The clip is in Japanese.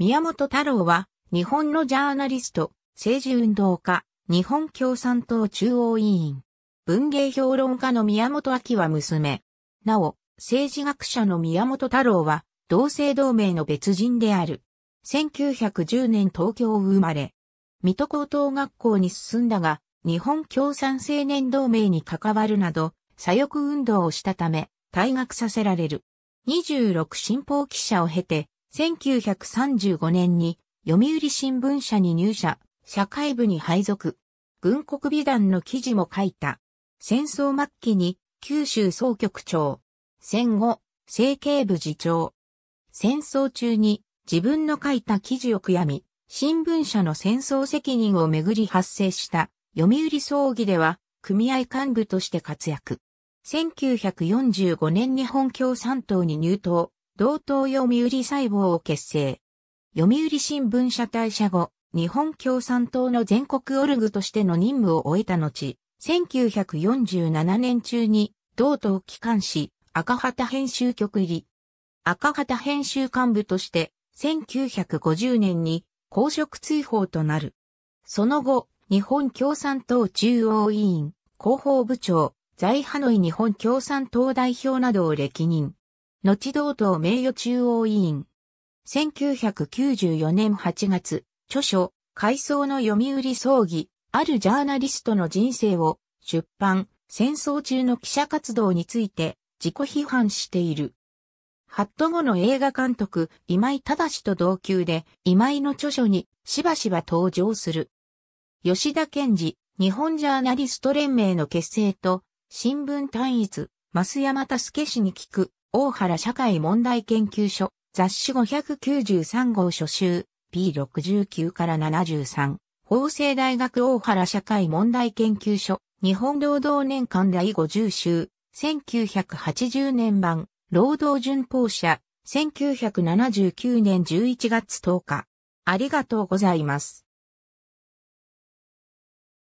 宮本太郎は、日本のジャーナリスト、政治運動家、日本共産党中央委員、文芸評論家の宮本明は娘。なお、政治学者の宮本太郎は、同姓同名の別人である。1910年東京生まれ、水戸高等学校に進んだが、日本共産青年同盟に関わるなど、左翼運動をしたため、退学させられる。26新報記者を経て、1935年に読売新聞社に入社、社会部に配属、軍国美談の記事も書いた。戦争末期に九州総局長、戦後、政経部次長。戦争中に自分の書いた記事を悔やみ、新聞社の戦争責任をめぐり発生した読売葬儀では組合幹部として活躍。1945年日本共産党に入党、同等読売細胞を結成。読売新聞社退社後、日本共産党の全国オルグとしての任務を終えた後、1947年中に、同等機関誌、赤旗編集局入り。赤旗編集幹部として、1950年に公職追放となる。その後、日本共産党中央委員、広報部長、在ハノイ日本共産党代表などを歴任。後同党名誉中央委員。1994年8月、著書、回想の読売葬儀、あるジャーナリストの人生を出版、戦争中の記者活動について自己批判している。ハット後の映画監督、今井正と同級で、今井の著書にしばしば登場する。吉田健治、日本ジャーナリスト連盟の結成と、新聞単一、増山助氏に聞く、大原社会問題研究所、雑誌593号初集、P69 から73、法政大学大原社会問題研究所、日本労働年間第50週、1980年版、労働順報社、1979年11月10日。ありがとうございます。